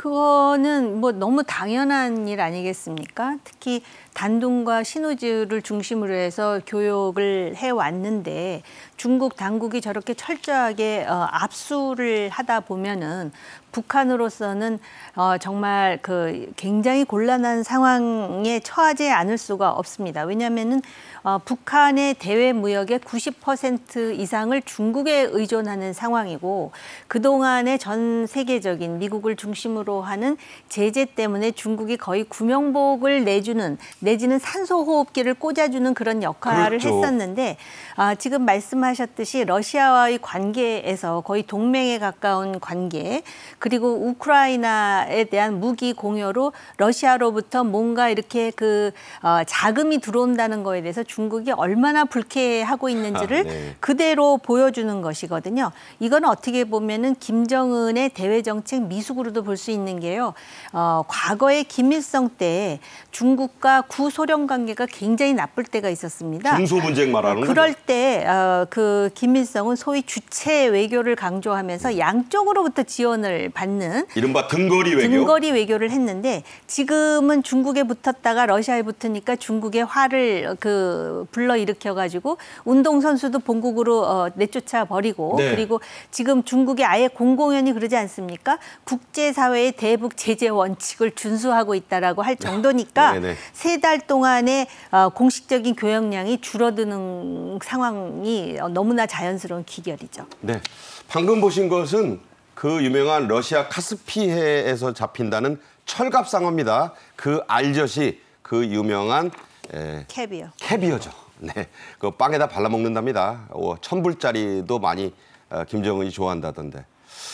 그거는 뭐 너무 당연한 일 아니겠습니까? 특히 단둥과 신우즈를 중심으로 해서 교육을 해왔는데 중국 당국이 저렇게 철저하게 어, 압수를 하다 보면은 북한으로서는 어, 정말 그 굉장히 곤란한 상황에 처하지 않을 수가 없습니다. 왜냐하면은 어, 북한의 대외 무역의 90% 이상을 중국에 의존하는 상황이고 그동안의 전 세계적인 미국을 중심으로 하는 제재 때문에 중국이 거의 구명복을 내주는 내지는 산소호흡기를 꽂아주는 그런 역할을 그렇죠. 했었는데 아, 지금 말씀하셨듯이 러시아와의 관계에서 거의 동맹에 가까운 관계 그리고 우크라이나에 대한 무기 공여로 러시아로부터 뭔가 이렇게 그 어, 자금이 들어온다는 거에 대해서 중국이 얼마나 불쾌하고 있는지를 아, 네. 그대로 보여주는 것이거든요. 이건 어떻게 보면은 김정은의 대외 정책 미숙으로도 볼 수 있는 게요. 어, 과거의 김일성 때 중국과 구소련 관계가 굉장히 나쁠 때가 있었습니다. 중소 분쟁 말하는 그럴 때그 어, 그 김일성은 소위 주체 외교를 강조하면서 음. 양쪽으로부터 지원을 받는 이른바 등거리 외교 등거리 외교를 했는데 지금은 중국에 붙었다가 러시아에 붙으니까 중국의 화를 그 불러 일으켜 가지고 운동 선수도 본국으로 어, 내쫓아 버리고 네. 그리고 지금 중국이 아예 공공연히 그러지 않습니까? 국제사회의 대북 제재 원칙을 준수하고 있다라고 할 정도니까 세 세달 동안의 어, 공식적인 교역량이 줄어드는 상황이 너무나 자연스러운 기결이죠. 네, 방금 보신 것은 그 유명한 러시아 카스피해에서 잡힌다는 철갑상어입니다. 그 알젓이 그 유명한 에... 캐비어. 캐비어죠. 네, 그 빵에다 발라 먹는답니다. 천 불짜리도 많이 어, 김정은이 좋아한다던데.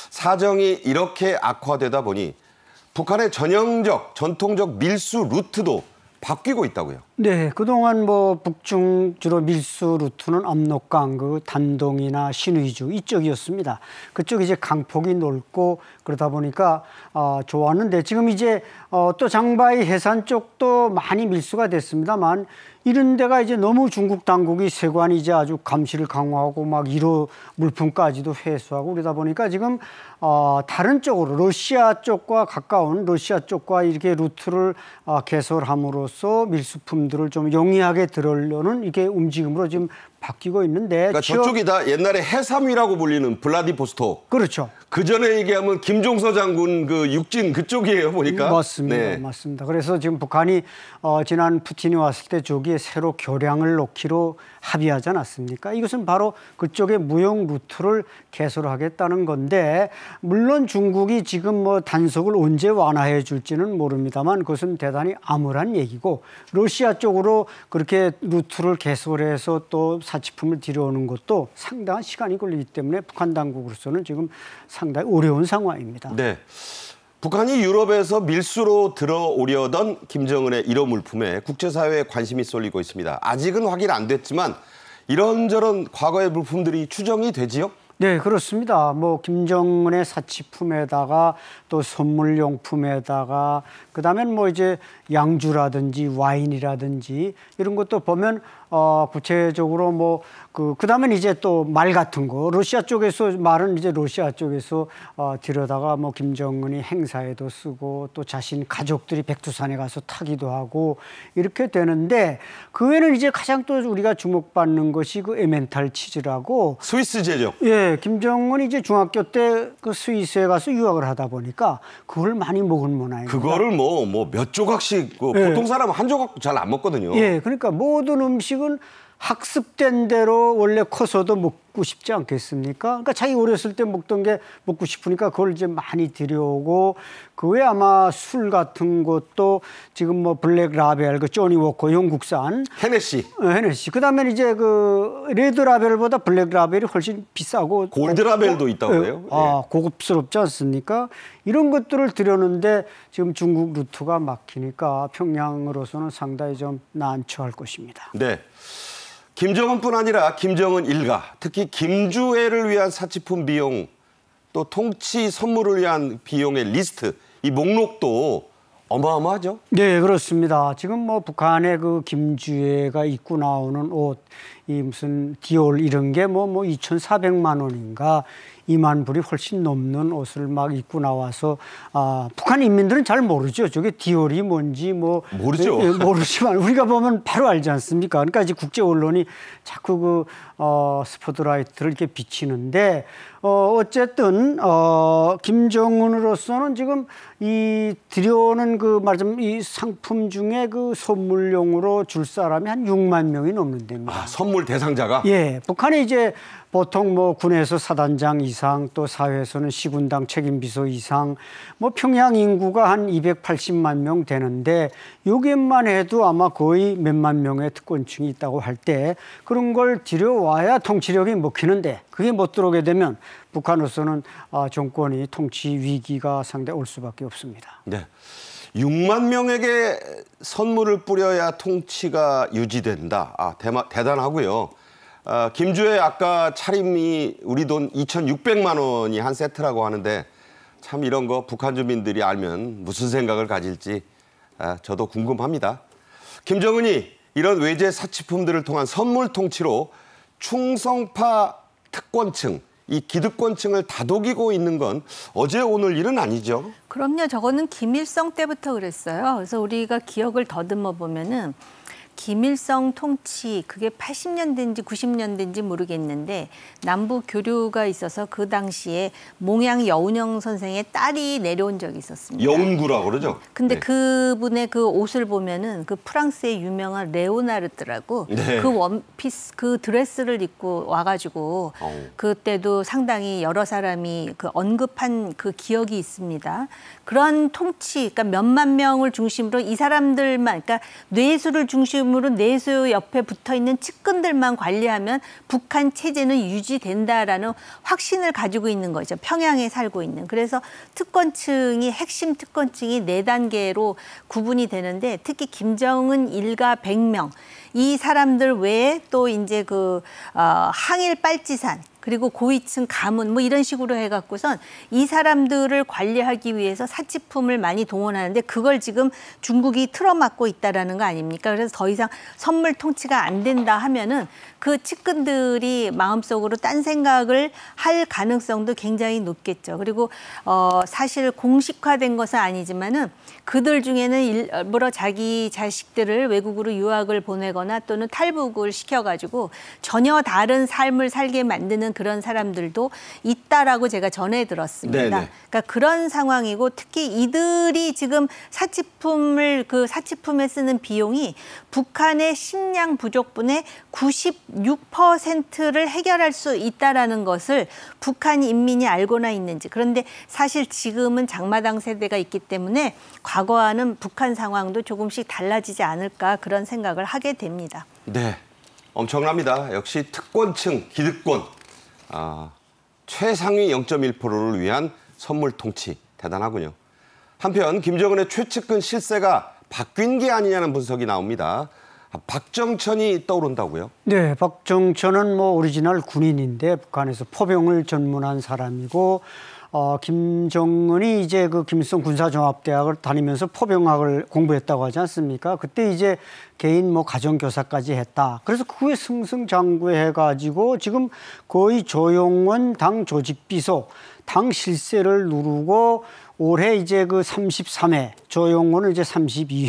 사정이 이렇게 악화되다 보니 북한의 전형적 전통적 밀수 루트도 바뀌고 있다고요. 네, 그동안 뭐 북중 주로 밀수 루트는 압록강 그 단동이나 신의주 이쪽이었습니다. 그쪽 이제 강폭이 넓고 그러다 보니까 어, 좋았는데 지금 이제 어, 또 장바이 해산 쪽도 많이 밀수가 됐습니다만 이런 데가 이제 너무 중국 당국이 세관 이제 아주 감시를 강화하고 막 이로 물품까지도 회수하고 그러다 보니까 지금 어, 다른 쪽으로 러시아 쪽과 가까운 러시아 쪽과 이렇게 루트를 어, 개설함으로써 밀수품 말들을좀 용이하게 들으려는 이게 움직임으로 지금 바뀌고 있는데 그러니까 취업... 저쪽이 다 옛날에 해삼이라고 불리는 블라디보스토 그렇죠. 그 전에 얘기하면 김종서 장군 그 육진 그쪽이에요 보니까 맞습니다, 네. 맞습니다. 그래서 지금 북한이 어, 지난 푸틴이 왔을 때 저기에 새로 교량을 놓기로 합의하지 않았습니까? 이것은 바로 그쪽의 무역 루트를 개설하겠다는 건데 물론 중국이 지금 뭐 단속을 언제 완화해 줄지는 모릅니다만 그것은 대단히 암울한 얘기고 러시아 쪽으로 그렇게 루트를 개설해서 또 사치품을 들여오는 것도 상당한 시간이 걸리기 때문에 북한 당국으로서는 지금 상당히 어려운 상황입니다. 네. 북한이 유럽에서 밀수로 들어오려던 김정은의 이호 물품에 국제사회에 관심이 쏠리고 있습니다. 아직은 확인 안 됐지만 이런저런 과거의 물품들이 추정이 되지요? 네, 그렇습니다. 뭐 김정은의 사치품에다가 또 선물용품에다가 그다음엔 뭐 이제 양주라든지 와인이라든지 이런 것도 보면 어, 구체적으로 뭐, 그, 그 다음엔 이제 또 말 같은 거. 러시아 쪽에서 말은 이제 러시아 쪽에서 어, 들여다가 뭐 김정은이 행사에도 쓰고 또 자신 가족들이 백두산에 가서 타기도 하고 이렇게 되는데 그 외에는 이제 가장 또 우리가 주목받는 것이 그 에멘탈 치즈라고 스위스 제죠. 예. 김정은이 이제 중학교 때 그 스위스에 가서 유학을 하다 보니까 그걸 많이 먹은 문화예요. 그거를 뭐, 뭐 몇 조각씩 뭐 예. 보통 사람 은한 조각 잘 안 먹거든요. 예. 그러니까 모든 음식 Çünkün 학습된 대로 원래 커서도 먹고 싶지 않겠습니까? 그러니까 자기 어렸을 때 먹던 게 먹고 싶으니까 그걸 이제 많이 들여오고 그 외에 아마 술 같은 것도 지금 뭐 블랙 라벨, 그 조니 워커 영국산 헤네시, 헤네시. 그다음에 이제 그 레드 라벨보다 블랙 라벨이 훨씬 비싸고 골드 라벨도 어, 있다고 해요. 어, 아 예. 고급스럽지 않습니까? 이런 것들을 들여는데 지금 중국 루트가 막히니까 평양으로서는 상당히 좀 난처할 것입니다. 네. 김정은뿐 아니라 김정은 일가, 특히 김주애를 위한 사치품 비용, 또 통치 선물을 위한 비용의 리스트, 이 목록도 어마어마하죠? 네, 그렇습니다. 지금 뭐 북한의 그 김주애가 입고 나오는 옷, 이 무슨 디올 이런 게 뭐뭐 뭐 2,400만 뭐 원인가 2만 불이 훨씬 넘는 옷을 막 입고 나와서 아, 북한 인민들은 잘 모르죠. 저게 디올이 뭔지 뭐 모르죠. 예, 예 모르지만 우리가 보면 바로 알지 않습니까? 그러니까 이제 국제 언론이 자꾸 그 어, 스포드라이트를 이렇게 비치는데 어, 어쨌든, 어, 김정은으로서는 지금 이 들여오는 그 말하자면 이 상품 중에 그 선물용으로 줄 사람이 한 6만 명이 넘는 데입니다. 아, 선물 대상자가? 예. 북한이 이제 보통 뭐 군에서 사단장 이상 또 사회에서는 시군당 책임비서 이상 뭐 평양 인구가 한 280만 명 되는데 요기만 해도 아마 거의 몇만 명의 특권층이 있다고 할 때 그런 걸 들여와야 통치력이 먹히는데 그게 못 들어오게 되면 북한으로서는 아, 정권이 통치 위기가 상대 올 수밖에 없습니다. 네. 6만 명에게 선물을 뿌려야 통치가 유지된다. 아, 대마, 대단하고요. 아, 김주의 아까 차림이 우리 돈 2,600만 원이 한 세트라고 하는데 참 이런 거 북한 주민들이 알면 무슨 생각을 가질지 아, 저도 궁금합니다. 김정은이 이런 외제 사치품들을 통한 선물 통치로 충성파 특권층, 이 기득권층을 다독이고 있는 건 어제 오늘 일은 아니죠. 그럼요. 저거는 김일성 때부터 그랬어요. 그래서 우리가 기억을 더듬어 보면은 기밀성 통치 그게 80년대인지 90년대인지 모르겠는데 남북 교류가 있어서 그 당시에 몽양 여운형 선생의 딸이 내려온 적이 있었습니다. 여운구라 그러죠. 근데 네. 그분의 그 옷을 보면은 그 프랑스의 유명한 레오나르드라고 네. 그 원피스 그 드레스를 입고 와가지고 오. 어. 그때도 상당히 여러 사람이 그 언급한 그 기억이 있습니다. 그런 통치 그러니까 몇만 명을 중심으로 이 사람들만 그러니까 뇌수를 중심 유물은 내수 옆에 붙어 있는 측근들만 관리하면 북한 체제는 유지된다라는 확신을 가지고 있는 거죠. 평양에 살고 있는. 그래서 특권층이 핵심 특권층이 네 단계로 구분이 되는데 특히 김정은 일가 100명 이 사람들 외에 또 이제 그 어, 항일 빨치산 그리고 고위층 가문 뭐 이런 식으로 해갖고선 이 사람들을 관리하기 위해서 사치품을 많이 동원하는데 그걸 지금 중국이 틀어막고 있다라는 거 아닙니까? 그래서 더 이상 선물 통치가 안 된다 하면은 그 측근들이 마음속으로 딴 생각을 할 가능성도 굉장히 높겠죠. 그리고 어 사실 공식화된 것은 아니지만은 그들 중에는 일부러 자기 자식들을 외국으로 유학을 보내거나 또는 탈북을 시켜가지고 전혀 다른 삶을 살게 만드는 그런 사람들도 있다라고 제가 전해 들었습니다. 네네. 그러니까 그런 상황이고 특히 이들이 지금 사치품을 그 사치품에 쓰는 비용이 북한의 식량 부족분의 96%를 해결할 수 있다라는 것을 북한 인민이 알고나 있는지 그런데 사실 지금은 장마당 세대가 있기 때문에 과거와는 북한 상황도 조금씩 달라지지 않을까 그런 생각을 하게 됩니다. 네. 엄청납니다. 역시 특권층, 기득권 아, 최상위 0.1%를 위한 선물 통치 대단하군요. 한편 김정은의 최측근 실세가 바뀐 게 아니냐는 분석이 나옵니다. 박정천이 떠오른다고요? 네, 박정천은 뭐 오리지널 군인인데 북한에서 포병을 전문한 사람이고 어, 김정은이 이제 그 김일성 군사종합대학을 다니면서 포병학을 공부했다고 하지 않습니까? 그때 이제 개인 뭐 가정교사까지 했다. 그래서 그 후에 승승장구해가지고 지금 거의 조용원 당 조직비서, 당 실세를 누르고 올해 이제 그 33회, 조영원은 이제 32회.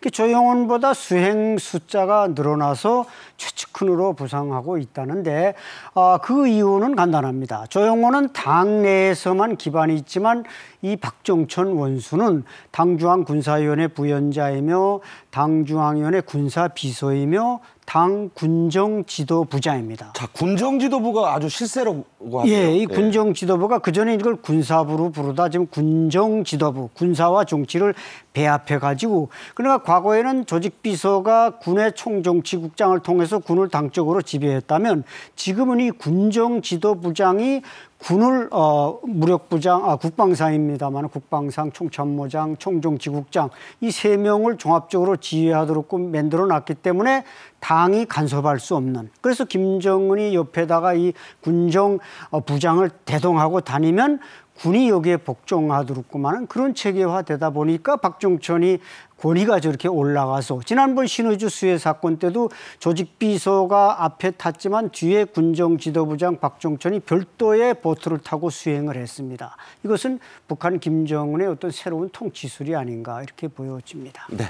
그러니까 조영원보다 수행 숫자가 늘어나서 최측근으로 부상하고 있다는데 아, 그 이유는 간단합니다. 조영원은 당 내에서만 기반이 있지만 이 박종천 원수는 당중앙 군사위원회 부연자이며 당중앙위원회 군사비서이며 당 군정지도부장입니다. 자, 군정지도부가 아주 실세라고 하네 예, 이 예. 군정지도부가 그 전에 이걸 군사부로 부르다 지금 군정지도부, 군사와 정치를 배합해가지고 그러니까 과거에는 조직비서가 군의 총정치국장을 통해서 군을 당적으로 지배했다면 지금은 이 군정지도부장이 군을 어, 무력부장, 아, 국방상입니다만 국방상, 총참모장, 총정치국장이 세 명을 종합적으로 지휘하도록 만들어 놨기 때문에 당이 간섭할 수 없는 그래서 김정은이 옆에다가 이 군정 어, 부장을 대동하고 다니면 군이 여기에 복종하도록만한 그런 체계화되다 보니까 박종천이 권위가 저렇게 올라가서 지난번 신의주 수해 사건 때도 조직 비서가 앞에 탔지만 뒤에 군정 지도부장 박종천이 별도의 보트를 타고 수행을 했습니다. 이것은 북한 김정은의 어떤 새로운 통치술이 아닌가 이렇게 보여집니다. 네.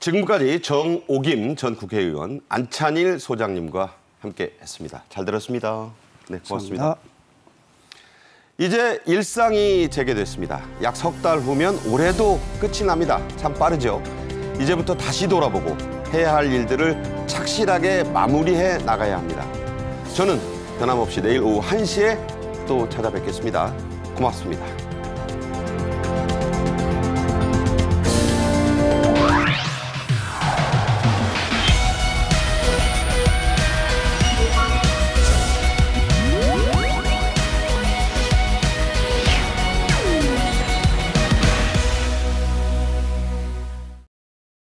지금까지 정오김 전 국회의원 안찬일 소장님과 함께 했습니다. 잘 들었습니다. 네, 고맙습니다. 감사합니다. 이제 일상이 재개됐습니다. 약 석 달 후면 올해도 끝이 납니다. 참 빠르죠. 이제부터 다시 돌아보고 해야 할 일들을 착실하게 마무리해 나가야 합니다. 저는 변함없이 내일 오후 1시에 또 찾아뵙겠습니다. 고맙습니다.